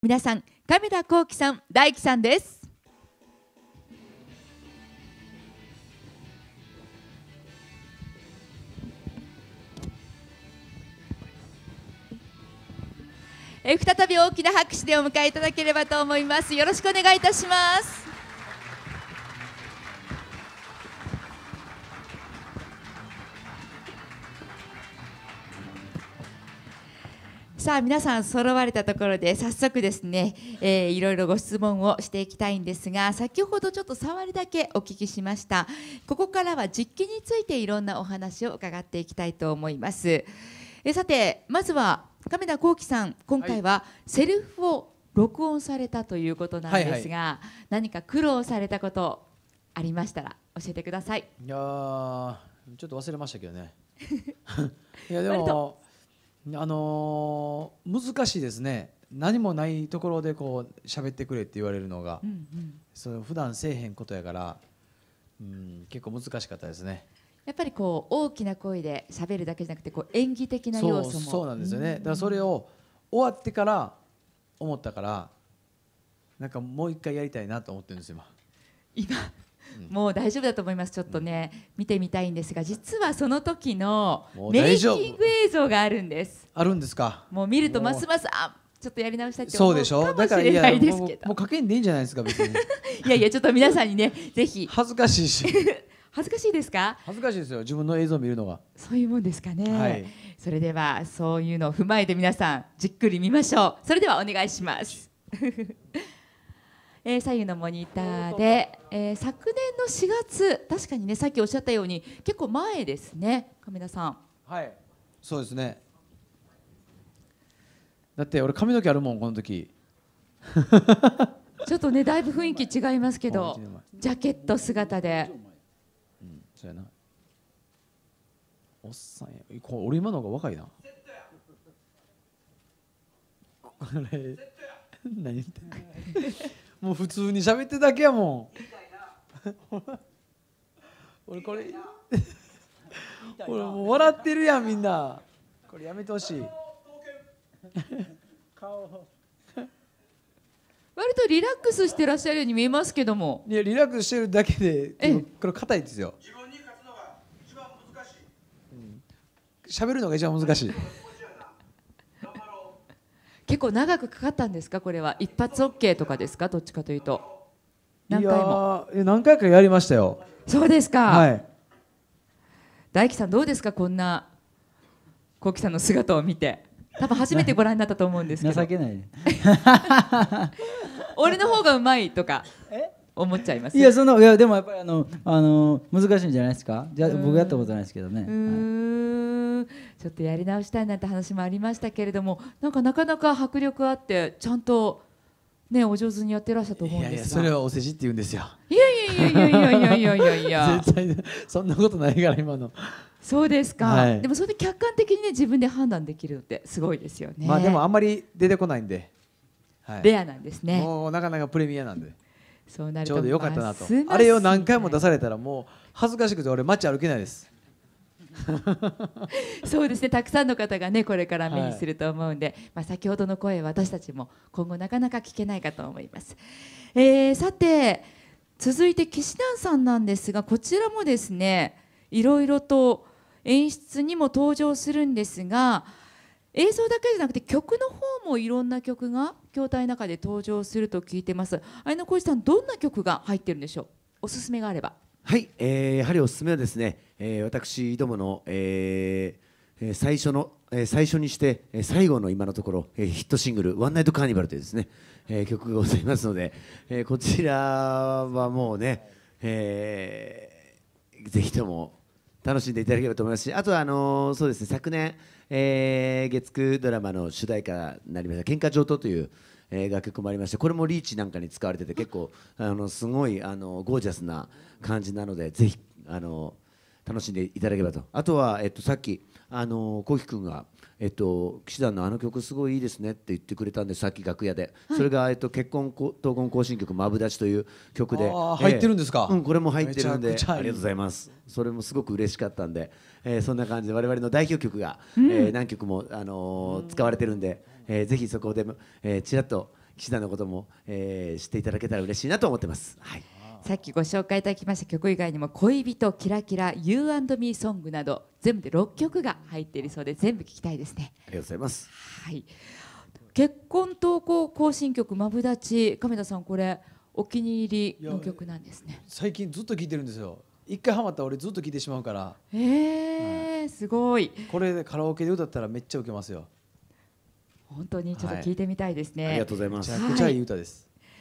皆さん亀田光輝さん大輝さんですえ再び大きな拍手でお迎えいただければと思いますよろしくお願いいたしますさあ皆さん揃われたところで早速ですね、えー、いろいろご質問をしていきたいんですが先ほどちょっと触りだけお聞きしましたここからは実機についていろんなお話を伺っていきたいと思いますえさてまずは亀田光輝さん今回はセルフを録音されたということなんですが、はいはい、何か苦労されたことありましたら教えてくださいいやちょっと忘れましたけどね いやでもあのー、難しいですね何もないところでこう喋ってくれって言われるのが、うんうん、その普段せえへんことやから、うん、結構難しかったですねやっぱりこう大きな声で喋るだけじゃなくてこう演技的な要素もそうなんですよね、うんうん、だからそれを終わってから思ったからなんかもう一回やりたいなと思ってるんです今今もう大丈夫だと思いますちょっとね見てみたいんですが実はその時のメイキング映像があるんですあるんですかもう見るとますますあちょっとやり直したいって思うかもしれないですけどもうかけんでいいんじゃないですか別に いやいやちょっと皆さんにねぜひ恥ずかしいし 恥ずかしいですか恥ずかしいですよ自分の映像を見るのはそういうもんですかね、はい、それではそういうのを踏まえて皆さんじっくり見ましょうそれではお願いしますえー、左右のモニターで、えー、昨年の4月確かにねさっきおっしゃったように結構前ですね亀田さんはいそうですねだって俺髪の毛あるもんこの時 ちょっとねだいぶ雰囲気違いますけどジャケット姿でうんそうやなおっさんやこ俺今のが若いなこれ何言ってんのもう普通に喋ってだけやもん俺これ俺もう笑ってるやんみんなこれやめてほしい割とリラックスしてらっしゃるように見えますけどもいやリラックスしてるだけでこれ硬いですよ自分に勝つのが一番難しい喋、うん、るのが一番難しい結構長くかかったんですかこれは一発 OK とかですかどっちかというと何回も何回かやりましたよそうですか、はい、大樹さんどうですかこんな幸キさんの姿を見て多分初めてご覧になったと思うんですけど情けない 俺の方がうまいとか思っちゃいますいやそのいやでもやっぱりあのあの難しいんじゃないですかじゃ僕やったことないですけどね、はいちょっとやり直したいなんて話もありましたけれどもなんかなかなか迫力あってちゃんと。ね、お上手にやってらっしゃたと思うんですがいやいやそれはお世辞って言うんですよいやいやいやいやいやいやいやいや絶対そんなことないから今のそうですか、はい、でもそれで客観的にね自分で判断できるのってすごいですよねまあでもあんまり出てこないんで、はい、レアなんですねもうなかなかプレミアなんでそうなるちょうどよかったなとあれを何回も出されたらもう恥ずかしくて俺街歩けないです そうですねたくさんの方がねこれから目にすると思うんで、はい、まあ、先ほどの声私たちも今後なかなか聞けないかと思います。えー、さて続いて岸南さんなんですがこちらもですねいろいろと演出にも登場するんですが映像だけじゃなくて曲の方もいろんな曲が筐体の中で登場すると聞いてます綾小路さんどんな曲が入ってるんでしょうおすすめがあればはい、えー、やはりおすすめはですねえー、私どもの、えー、最初の、え最初にして、え最後の今のところ、えヒットシングル「ワンナイトカーニバル」というですね、え曲がございますので、えこちらはもうね、えー、ぜひとも楽しんでいただければと思いますしあとはあのそうですね昨年、えー、月9ドラマの主題歌になりました「喧嘩上等」という、え楽曲もありましてこれもリーチなんかに使われてて結構あのすごいあのゴージャスな感じなのでぜひあの楽しんでいただければとあとは、えっと、さっきあのこうき君が、えっと、岸田のあの曲すごいいいですねって言ってくれたんでさっき楽屋で、はい、それが、えっと、結婚闘魂行進曲「マブダチ」という曲で、えー、入ってるんですか、うん、これも入ってるんでありがとうございますそれもすごく嬉しかったんで、えー、そんな感じで我々の代表曲が、うん、えー、何曲も、あのー、使われてるんで、えー、ぜひそこで、えー、ちらっと岸田のことも、えー、知っていただけたら嬉しいなと思ってます。はいさっきご紹介いただきました曲以外にも「恋人キラキラ You and Me ソング」など全部で六曲が入っているそうで全部聞きたいですね。ありがとうございます、はい、結婚投稿更新曲「マブダチ」亀田さんこれお気に入りの曲なんですね。最近ずっと聞いてるんですよ。一回ハマった俺ずっと聞いてしまうから。えー、すごい。これでカラオケで歌ったらめっちゃ受けますよ。本当にちょっと聞いてみたいですね、はい、ありがとうございますめちゃくちゃいい歌です、